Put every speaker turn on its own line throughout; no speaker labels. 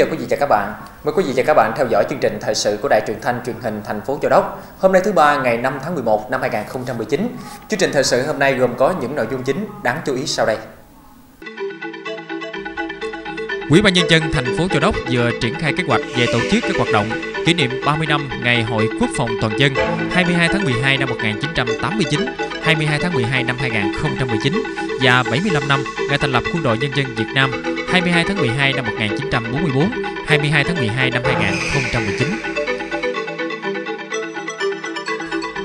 chào quý vị và các bạn. Mời quý vị và các bạn theo dõi chương trình thời sự của Đài Truyền thanh Truyền hình thành phố Châu Đốc. Hôm nay thứ ba ngày 5 tháng 11 năm 2019. Chương trình thời sự hôm nay gồm có những nội dung chính đáng chú ý sau đây. Ủy ban nhân dân thành phố Châu Đốc vừa triển khai kế hoạch về tổ chức các hoạt động kỷ niệm 30 năm Ngày Hội Quốc phòng Toàn dân 22 tháng 12 năm 1989, 22 tháng 12 năm 2019 và 75 năm ngày thành lập Quân đội Nhân dân Việt Nam 22 tháng 12 năm 1944, 22 tháng 12 năm 2019.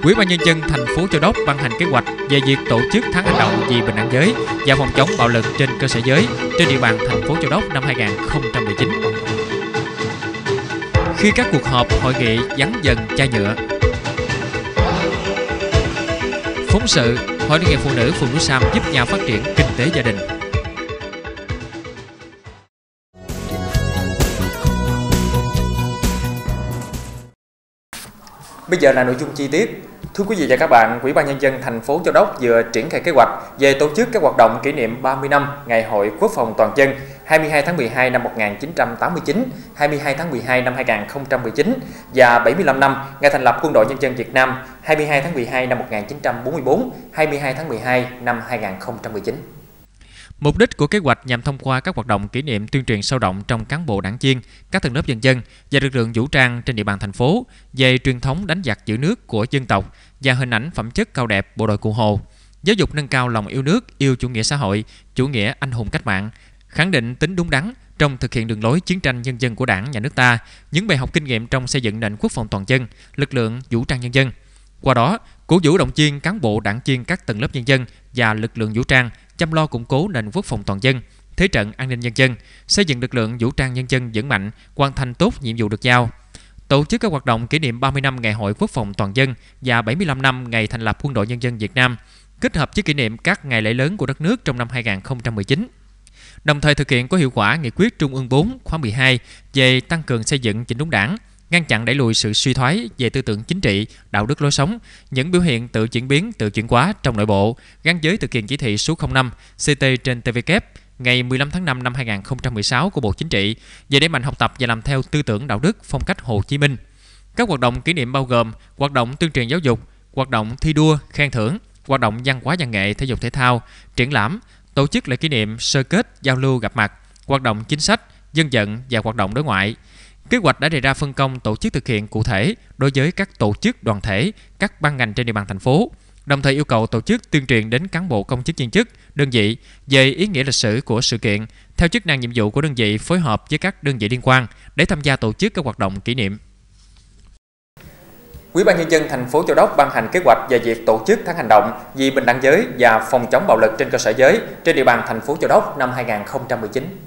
Quỹ ban nhân dân thành phố Châu Đốc ban hành kế hoạch về việc tổ chức tháng hành động vì bình đẳng giới và phòng chống bạo lực trên cơ sở giới trên địa bàn thành phố Châu Đốc năm 2019. Khi các cuộc họp hội nghị vắng dần chai nhựa, phóng sự Hội Liên hiệp Phụ nữ phường Núi Sam giúp nhau phát triển kinh tế gia đình. Bây giờ là nội dung chi tiết. Thưa quý vị và các bạn, Ủy ban nhân dân thành phố Châu Đốc vừa triển khai kế hoạch về tổ chức các hoạt động kỷ niệm 30 năm Ngày hội Quốc phòng toàn dân 22 tháng 12 năm 1989, 22 tháng 12 năm 2019 và 75 năm ngày thành lập Quân đội Nhân dân Việt Nam 22 tháng 12 năm 1944, 22 tháng 12 năm 2019. Mục đích của kế hoạch nhằm thông qua các hoạt động kỷ niệm tuyên truyền sâu rộng trong cán bộ đảng viên, các tầng lớp dân dân và lực lượng vũ trang trên địa bàn thành phố về truyền thống đánh giặc giữ nước của dân tộc và hình ảnh phẩm chất cao đẹp bộ đội cụ Hồ, giáo dục nâng cao lòng yêu nước, yêu chủ nghĩa xã hội, chủ nghĩa anh hùng cách mạng, khẳng định tính đúng đắn trong thực hiện đường lối chiến tranh nhân dân của Đảng, nhà nước ta, những bài học kinh nghiệm trong xây dựng nền quốc phòng toàn dân, lực lượng vũ trang nhân dân. Qua đó, cổ vũ động viên cán bộ đảng viên các tầng lớp nhân dân và lực lượng vũ trang chăm lo củng cố nền quốc phòng toàn dân, thế trận an ninh nhân dân, xây dựng lực lượng vũ trang nhân dân vững mạnh, hoàn thành tốt nhiệm vụ được giao. Tổ chức các hoạt động kỷ niệm 30 năm Ngày hội Quốc phòng toàn dân và 75 năm ngày thành lập Quân đội Nhân dân Việt Nam, kết hợp với kỷ niệm các ngày lễ lớn của đất nước trong năm 2019 đồng thời thực hiện có hiệu quả nghị quyết Trung ương 4 khóa 12 về tăng cường xây dựng chỉnh đốn đảng, ngăn chặn đẩy lùi sự suy thoái về tư tưởng chính trị, đạo đức lối sống, những biểu hiện tự chuyển biến, tự chuyển hóa trong nội bộ, gắn với thực hiện chỉ thị số 05 CT trên TVK ngày 15 tháng 5 năm 2016 của Bộ Chính trị về đẩy mạnh học tập và làm theo tư tưởng đạo đức phong cách Hồ Chí Minh. Các hoạt động kỷ niệm bao gồm hoạt động tuyên truyền giáo dục, hoạt động thi đua, khen thưởng, hoạt động văn hóa văn nghệ, thể dục thể thao, triển lãm, tổ chức lễ kỷ niệm, sơ kết, giao lưu gặp mặt, hoạt động chính sách, dân vận và hoạt động đối ngoại – Kế hoạch đã đề ra phân công tổ chức thực hiện cụ thể đối với các tổ chức đoàn thể, các ban ngành trên địa bàn thành phố, đồng thời yêu cầu tổ chức tuyên truyền đến cán bộ công chức viên chức, đơn vị về ý nghĩa lịch sử của sự kiện, theo chức năng nhiệm vụ của đơn vị phối hợp với các đơn vị liên quan để tham gia tổ chức các hoạt động kỷ niệm. Ủy ban nhân dân thành phố Châu Đốc ban hành kế hoạch về việc tổ chức tháng hành động vì bình đẳng giới và phòng chống bạo lực trên cơ sở giới trên địa bàn thành phố Châu Đốc năm 2019.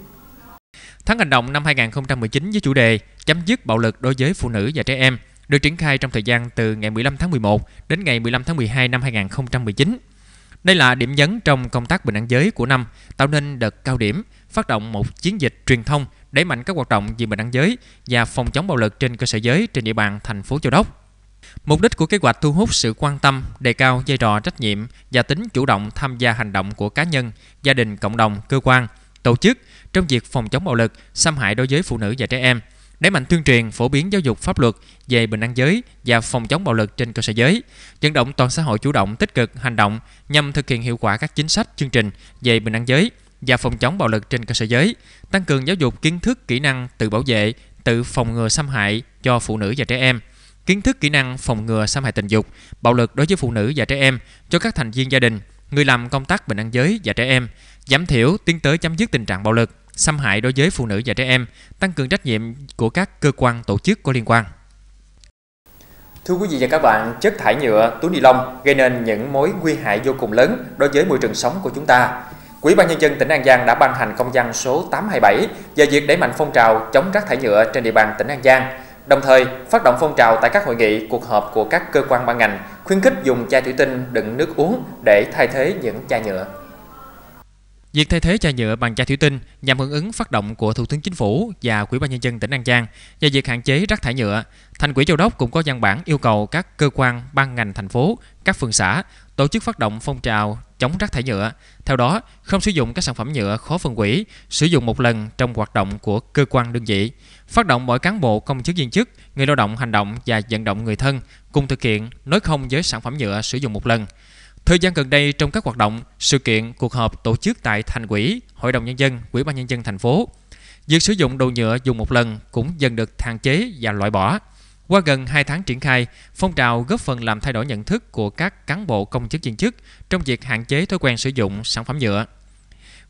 Tháng hành động năm 2019 với chủ đề Chấm dứt bạo lực đối với phụ nữ và trẻ em được triển khai trong thời gian từ ngày 15 tháng 11 đến ngày 15 tháng 12 năm 2019. Đây là điểm nhấn trong công tác bình đẳng giới của năm, tạo nên đợt cao điểm, phát động một chiến dịch truyền thông đẩy mạnh các hoạt động vì bình đẳng giới và phòng chống bạo lực trên cơ sở giới trên địa bàn thành phố Châu Đốc. Mục đích của kế hoạch thu hút sự quan tâm, đề cao vai trò trách nhiệm và tính chủ động tham gia hành động của cá nhân, gia đình, cộng đồng, cơ quan tổ chức trong việc phòng chống bạo lực, xâm hại đối với phụ nữ và trẻ em, đẩy mạnh tuyên truyền, phổ biến giáo dục pháp luật về bình đẳng giới và phòng chống bạo lực trên cơ sở giới, vận động toàn xã hội chủ động tích cực hành động nhằm thực hiện hiệu quả các chính sách, chương trình về bình đẳng giới và phòng chống bạo lực trên cơ sở giới, tăng cường giáo dục kiến thức, kỹ năng tự bảo vệ, tự phòng ngừa xâm hại cho phụ nữ và trẻ em kiến thức kỹ năng phòng ngừa xâm hại tình dục, bạo lực đối với phụ nữ và trẻ em cho các thành viên gia đình, người làm công tác bình đẳng giới và trẻ em, giảm thiểu tiến tới chấm dứt tình trạng bạo lực, xâm hại đối với phụ nữ và trẻ em, tăng cường trách nhiệm của các cơ quan tổ chức có liên quan. Thưa quý vị và các bạn, chất thải nhựa, túi ni lông gây nên những mối nguy hại vô cùng lớn đối với môi trường sống của chúng ta. Quỹ ban nhân dân tỉnh An Giang đã ban hành công văn số 827 về việc đẩy mạnh phong trào chống rác thải nhựa trên địa bàn tỉnh An Giang, đồng thời phát động phong trào tại các hội nghị, cuộc họp của các cơ quan ban ngành, khuyến khích dùng chai thủy tinh đựng nước uống để thay thế những chai nhựa. Việc thay thế chai nhựa bằng chai thủy tinh nhằm hưởng ứng phát động của Thủ tướng Chính phủ và Quỹ ban nhân dân tỉnh An Giang về việc hạn chế rác thải nhựa, Thành quỹ Châu Đốc cũng có văn bản yêu cầu các cơ quan, ban ngành thành phố, các phường xã tổ chức phát động phong trào chống rác thải nhựa. Theo đó, không sử dụng các sản phẩm nhựa khó phân hủy, sử dụng một lần trong hoạt động của cơ quan đơn vị. Phát động mỗi cán bộ, công chức viên chức, người lao động hành động và vận động người thân cùng thực hiện nói không với sản phẩm nhựa sử dụng một lần. Thời gian gần đây trong các hoạt động, sự kiện, cuộc họp tổ chức tại thành quỹ, hội đồng nhân dân, quỹ ban nhân dân thành phố, việc sử dụng đồ nhựa dùng một lần cũng dần được hạn chế và loại bỏ. Qua gần 2 tháng triển khai, phong trào góp phần làm thay đổi nhận thức của các cán bộ công chức viên chức trong việc hạn chế thói quen sử dụng sản phẩm nhựa.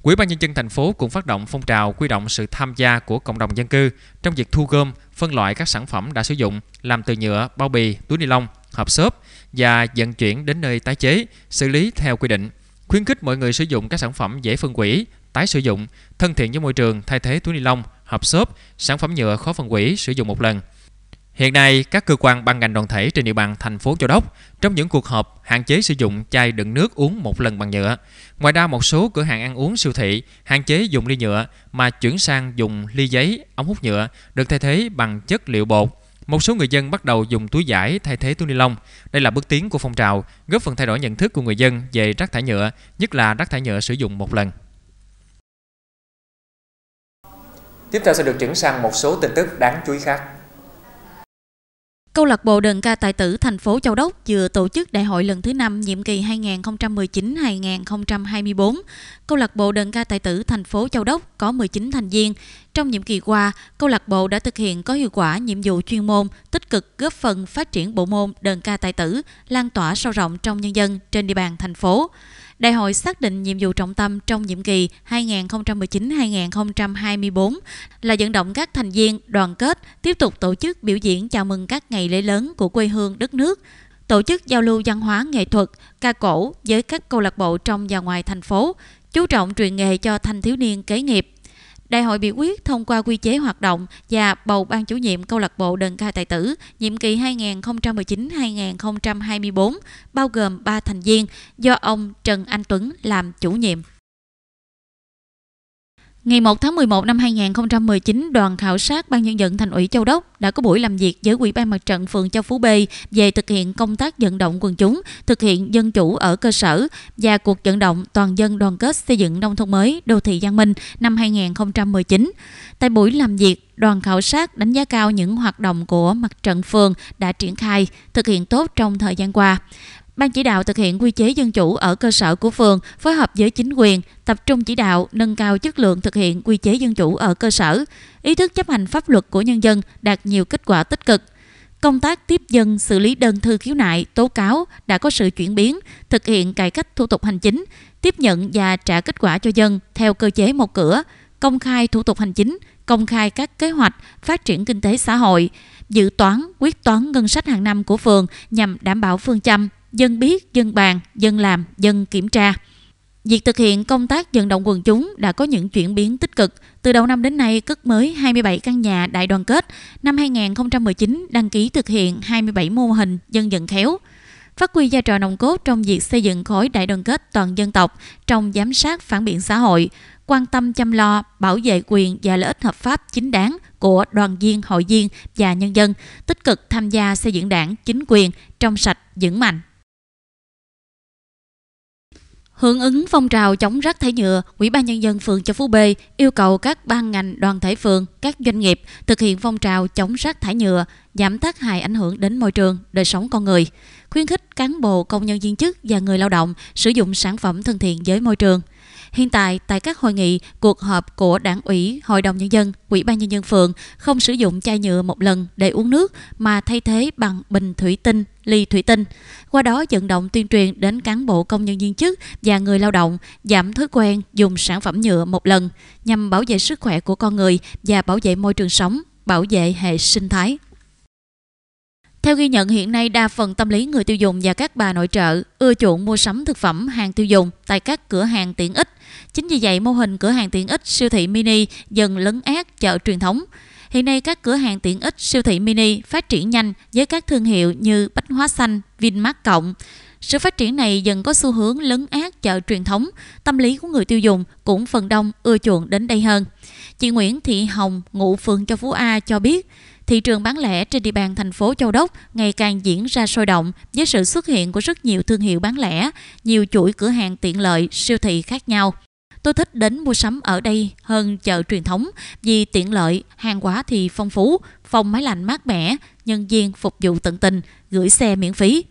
Quỹ ban nhân dân thành phố cũng phát động phong trào quy động sự tham gia của cộng đồng dân cư trong việc thu gom, phân loại các sản phẩm đã sử dụng làm từ nhựa, bao bì, túi ni lông, hộp xốp và vận chuyển đến nơi tái chế, xử lý theo quy định. Khuyến khích mọi người sử dụng các sản phẩm dễ phân hủy, tái sử dụng, thân thiện với môi trường, thay thế túi ni lông, hộp xốp, sản phẩm nhựa khó phân hủy sử dụng một lần. Hiện nay, các cơ quan ban ngành đoàn thể trên địa bàn thành phố Châu Đốc trong những cuộc họp hạn chế sử dụng chai đựng nước uống một lần bằng nhựa. Ngoài ra, một số cửa hàng ăn uống siêu thị hạn chế dùng ly nhựa mà chuyển sang dùng ly giấy, ống hút nhựa được thay thế bằng chất liệu bột. Một số người dân bắt đầu dùng túi giải thay thế túi ni lông. Đây là bước tiến của phong trào, góp phần thay đổi nhận thức của người dân về rác thải nhựa, nhất là rác thải nhựa sử dụng một lần. Tiếp theo sẽ được chuyển sang một số tin tức đáng chú ý khác.
Câu lạc bộ đờn ca tài tử thành phố Châu Đốc vừa tổ chức đại hội lần thứ 5 nhiệm kỳ 2019-2024. Câu lạc bộ đờn ca tài tử thành phố Châu Đốc có 19 thành viên. Trong nhiệm kỳ qua, câu lạc bộ đã thực hiện có hiệu quả nhiệm vụ chuyên môn, tích cực góp phần phát triển bộ môn đờn ca tài tử, lan tỏa sâu rộng trong nhân dân trên địa bàn thành phố. Đại hội xác định nhiệm vụ trọng tâm trong nhiệm kỳ 2019-2024 là dẫn động các thành viên đoàn kết tiếp tục tổ chức biểu diễn chào mừng các ngày lễ lớn của quê hương đất nước, tổ chức giao lưu văn hóa nghệ thuật, ca cổ với các câu lạc bộ trong và ngoài thành phố, chú trọng truyền nghề cho thanh thiếu niên kế nghiệp, Đại hội biểu quyết thông qua quy chế hoạt động và bầu ban chủ nhiệm câu lạc bộ đơn ca tài tử nhiệm kỳ 2019-2024 bao gồm 3 thành viên do ông Trần Anh Tuấn làm chủ nhiệm. Ngày 1 tháng 11 năm 2019, đoàn khảo sát Ban Nhân dân Thành ủy Châu Đốc đã có buổi làm việc với Ủy ban Mặt trận phường Châu Phú B về thực hiện công tác vận động quần chúng, thực hiện dân chủ ở cơ sở và cuộc vận động toàn dân đoàn kết xây dựng nông thôn mới, đô thị văn minh năm 2019. Tại buổi làm việc, đoàn khảo sát đánh giá cao những hoạt động của mặt trận phường đã triển khai, thực hiện tốt trong thời gian qua. Ban chỉ đạo thực hiện quy chế dân chủ ở cơ sở của phường phối hợp với chính quyền, tập trung chỉ đạo nâng cao chất lượng thực hiện quy chế dân chủ ở cơ sở. Ý thức chấp hành pháp luật của nhân dân đạt nhiều kết quả tích cực. Công tác tiếp dân xử lý đơn thư khiếu nại, tố cáo đã có sự chuyển biến, thực hiện cải cách thủ tục hành chính, tiếp nhận và trả kết quả cho dân theo cơ chế một cửa, công khai thủ tục hành chính, công khai các kế hoạch phát triển kinh tế xã hội, dự toán, quyết toán ngân sách hàng năm của phường nhằm đảm bảo phương châm dân biết, dân bàn, dân làm, dân kiểm tra. Việc thực hiện công tác vận động quần chúng đã có những chuyển biến tích cực. Từ đầu năm đến nay, cất mới 27 căn nhà đại đoàn kết. Năm 2019, đăng ký thực hiện 27 mô hình dân vận khéo. Phát huy vai trò nòng cốt trong việc xây dựng khối đại đoàn kết toàn dân tộc trong giám sát phản biện xã hội, quan tâm chăm lo, bảo vệ quyền và lợi ích hợp pháp chính đáng của đoàn viên, hội viên và nhân dân, tích cực tham gia xây dựng đảng, chính quyền trong sạch, vững mạnh. Hưởng ứng phong trào chống rác thải nhựa, Ủy ban nhân dân phường Châu Phú B yêu cầu các ban ngành, đoàn thể phường, các doanh nghiệp thực hiện phong trào chống rác thải nhựa, giảm tác hại ảnh hưởng đến môi trường, đời sống con người, khuyến khích cán bộ, công nhân viên chức và người lao động sử dụng sản phẩm thân thiện với môi trường. Hiện tại, tại các hội nghị, cuộc họp của đảng ủy, hội đồng nhân dân, ủy ban nhân dân phường không sử dụng chai nhựa một lần để uống nước mà thay thế bằng bình thủy tinh, ly thủy tinh. Qua đó vận động tuyên truyền đến cán bộ công nhân viên chức và người lao động giảm thói quen dùng sản phẩm nhựa một lần nhằm bảo vệ sức khỏe của con người và bảo vệ môi trường sống, bảo vệ hệ sinh thái. Theo ghi nhận hiện nay đa phần tâm lý người tiêu dùng và các bà nội trợ ưa chuộng mua sắm thực phẩm hàng tiêu dùng tại các cửa hàng tiện ích. Chính vì vậy mô hình cửa hàng tiện ích siêu thị mini dần lấn át chợ truyền thống. Hiện nay các cửa hàng tiện ích siêu thị mini phát triển nhanh với các thương hiệu như Bách Hóa Xanh, Vinmart Cộng. Sự phát triển này dần có xu hướng lấn át chợ truyền thống, tâm lý của người tiêu dùng cũng phần đông ưa chuộng đến đây hơn. Chị Nguyễn Thị Hồng, ngụ phường Châu Phú A cho biết, thị trường bán lẻ trên địa bàn thành phố Châu Đốc ngày càng diễn ra sôi động với sự xuất hiện của rất nhiều thương hiệu bán lẻ, nhiều chuỗi cửa hàng tiện lợi, siêu thị khác nhau. Tôi thích đến mua sắm ở đây hơn chợ truyền thống vì tiện lợi, hàng hóa thì phong phú, phòng máy lạnh mát mẻ, nhân viên phục vụ tận tình, gửi xe miễn phí.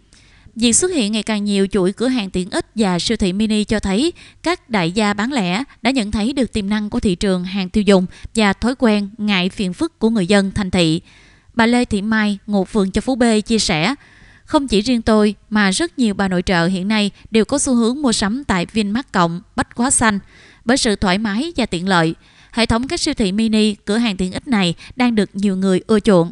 Việc xuất hiện ngày càng nhiều chuỗi cửa hàng tiện ích và siêu thị mini cho thấy các đại gia bán lẻ đã nhận thấy được tiềm năng của thị trường hàng tiêu dùng và thói quen ngại phiền phức của người dân thành thị. Bà Lê Thị Mai, ngụ phường Châu Phú B chia sẻ, không chỉ riêng tôi mà rất nhiều bà nội trợ hiện nay đều có xu hướng mua sắm tại Vinmart Cộng, Bách Quá Xanh bởi sự thoải mái và tiện lợi. Hệ thống các siêu thị mini, cửa hàng tiện ích này đang được nhiều người ưa chuộng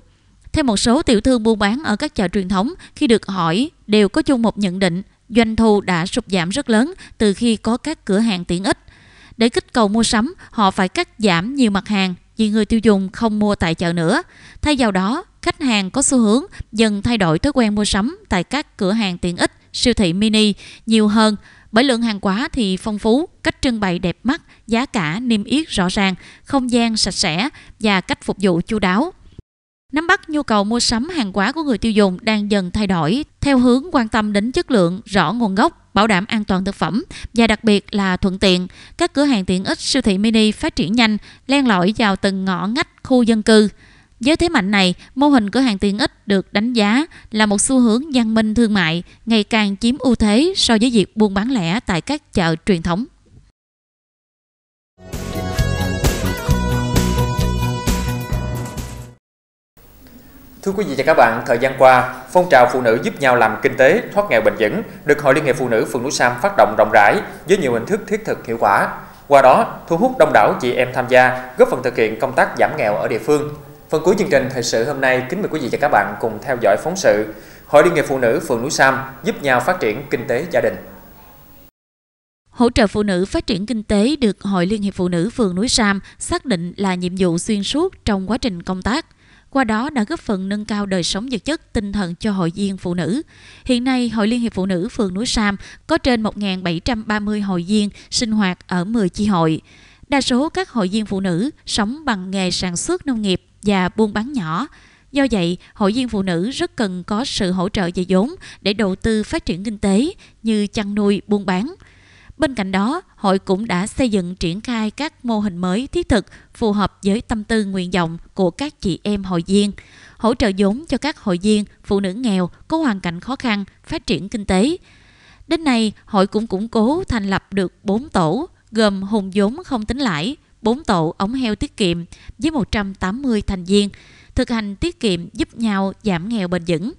theo một số tiểu thương buôn bán ở các chợ truyền thống khi được hỏi đều có chung một nhận định doanh thu đã sụt giảm rất lớn từ khi có các cửa hàng tiện ích. Để kích cầu mua sắm, họ phải cắt giảm nhiều mặt hàng vì người tiêu dùng không mua tại chợ nữa. Thay vào đó, khách hàng có xu hướng dần thay đổi thói quen mua sắm tại các cửa hàng tiện ích, siêu thị mini nhiều hơn bởi lượng hàng quá thì phong phú, cách trưng bày đẹp mắt, giá cả niêm yết rõ ràng, không gian sạch sẽ và cách phục vụ chu đáo nắm bắt nhu cầu mua sắm hàng hóa của người tiêu dùng đang dần thay đổi theo hướng quan tâm đến chất lượng, rõ nguồn gốc, bảo đảm an toàn thực phẩm và đặc biệt là thuận tiện. Các cửa hàng tiện ích siêu thị mini phát triển nhanh, len lỏi vào từng ngõ ngách khu dân cư. Với thế mạnh này, mô hình cửa hàng tiện ích được đánh giá là một xu hướng văn minh thương mại ngày càng chiếm ưu thế so với việc buôn bán lẻ tại các chợ truyền thống.
Thưa quý vị và các bạn, thời gian qua, phong trào phụ nữ giúp nhau làm kinh tế thoát nghèo bền vững được Hội Liên hiệp Phụ nữ phường Núi Sam phát động rộng rãi với nhiều hình thức thiết thực hiệu quả. Qua đó, thu hút đông đảo chị em tham gia, góp phần thực hiện công tác giảm nghèo ở địa phương. Phần cuối chương trình thời sự hôm nay kính mời quý vị và các bạn cùng theo dõi phóng sự Hội Liên hiệp Phụ nữ phường Núi Sam giúp nhau phát triển kinh tế gia đình.
Hỗ trợ phụ nữ phát triển kinh tế được Hội Liên hiệp Phụ nữ phường Núi Sam xác định là nhiệm vụ xuyên suốt trong quá trình công tác qua đó đã góp phần nâng cao đời sống vật chất tinh thần cho hội viên phụ nữ. Hiện nay, Hội Liên hiệp Phụ nữ phường Núi Sam có trên 1.730 hội viên sinh hoạt ở 10 chi hội. Đa số các hội viên phụ nữ sống bằng nghề sản xuất nông nghiệp và buôn bán nhỏ. Do vậy, hội viên phụ nữ rất cần có sự hỗ trợ về vốn để đầu tư phát triển kinh tế như chăn nuôi, buôn bán – Bên cạnh đó, hội cũng đã xây dựng triển khai các mô hình mới thiết thực phù hợp với tâm tư nguyện vọng của các chị em hội viên, hỗ trợ vốn cho các hội viên phụ nữ nghèo có hoàn cảnh khó khăn phát triển kinh tế. Đến nay, hội cũng củng cố thành lập được 4 tổ gồm hùng vốn không tính lãi, 4 tổ ống heo tiết kiệm với 180 thành viên, thực hành tiết kiệm giúp nhau giảm nghèo bền vững.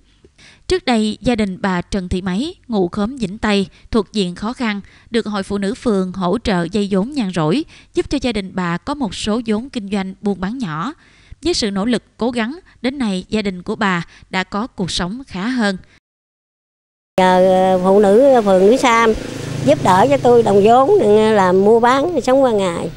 Trước đây, gia đình bà Trần Thị Mấy, ngụ khóm Vĩnh Tây, thuộc diện khó khăn, được Hội Phụ Nữ Phường hỗ trợ dây vốn nhàn rỗi, giúp cho gia đình bà có một số vốn kinh doanh buôn bán nhỏ. Với sự nỗ lực cố gắng, đến nay gia đình của bà đã có cuộc sống khá hơn. giờ ờ, phụ nữ phường Núi Sam giúp đỡ cho tôi đồng vốn ờ, làm mua bán sống qua ngày.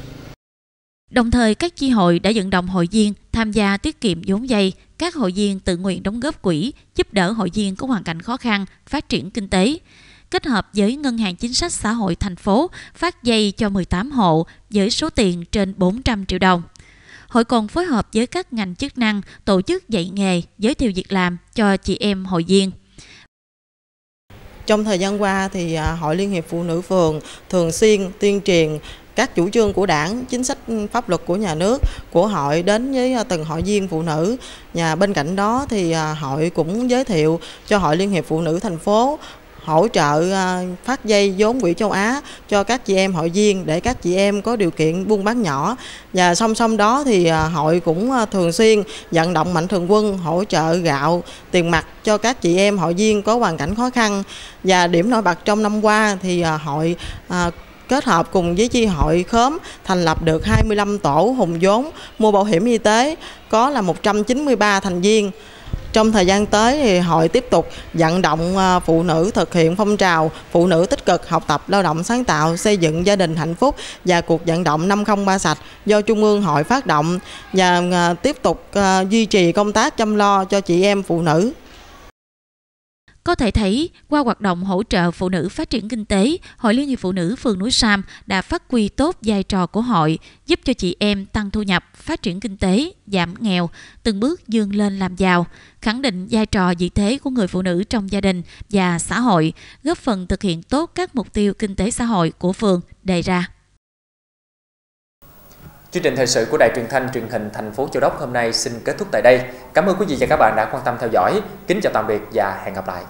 Đồng thời, các chi hội đã vận động hội viên tham gia tiết kiệm vốn dây các hội viên tự nguyện đóng góp quỹ giúp đỡ hội viên có hoàn cảnh khó khăn phát triển kinh tế kết hợp với Ngân hàng Chính sách Xã hội thành phố phát dây cho 18 hộ với số tiền trên 400 triệu đồng. Hội còn phối hợp với các ngành chức năng tổ chức dạy nghề, giới thiệu việc làm cho chị em hội viên. Trong thời gian qua thì à, Hội Liên hiệp Phụ nữ phường
thường xuyên tuyên truyền các chủ trương của đảng, chính sách ừ, pháp luật của nhà nước, của hội đến với ờ, từng hội viên phụ nữ. Nhà bên cạnh đó thì ờ, hội cũng giới thiệu cho Hội Liên hiệp Phụ nữ thành phố hỗ trợ ờ, phát dây vốn quỹ châu Á cho các chị em hội viên để các chị em có điều kiện buôn bán nhỏ và song song đó thì hội cũng thường xuyên vận động mạnh thường quân hỗ trợ gạo tiền mặt cho các chị em hội viên có hoàn cảnh khó khăn và điểm nổi bật trong năm qua thì hội kết hợp cùng với chi hội khóm thành lập được 25 tổ hùng vốn mua bảo hiểm y tế có là 193 thành viên. Trong thời gian tới thì hội tiếp tục vận động à, phụ nữ thực hiện phong trào phụ nữ tích cực học tập lao động sáng tạo xây dựng gia đình hạnh phúc và cuộc vận động 503 sạch do Trung ương hội phát động và à, tiếp tục à, duy trì công tác chăm lo cho chị em phụ nữ.
Có thể thấy, qua hoạt động hỗ trợ phụ nữ phát triển kinh tế, Hội Liên hiệp Phụ nữ phường Núi Sam đã phát huy tốt vai trò của hội, giúp cho chị em tăng thu nhập, phát triển kinh tế, giảm nghèo, từng bước dương lên làm giàu, khẳng định vai trò vị thế của người phụ nữ trong gia đình và xã hội, góp phần thực hiện tốt các mục tiêu kinh tế xã hội của phường đề ra.
Chương trình thời sự của Đài Truyền thanh Truyền hình thành phố Châu Đốc hôm nay xin kết thúc tại đây. Cảm ơn quý vị và các bạn đã quan tâm theo dõi. Kính chào tạm biệt và hẹn gặp lại.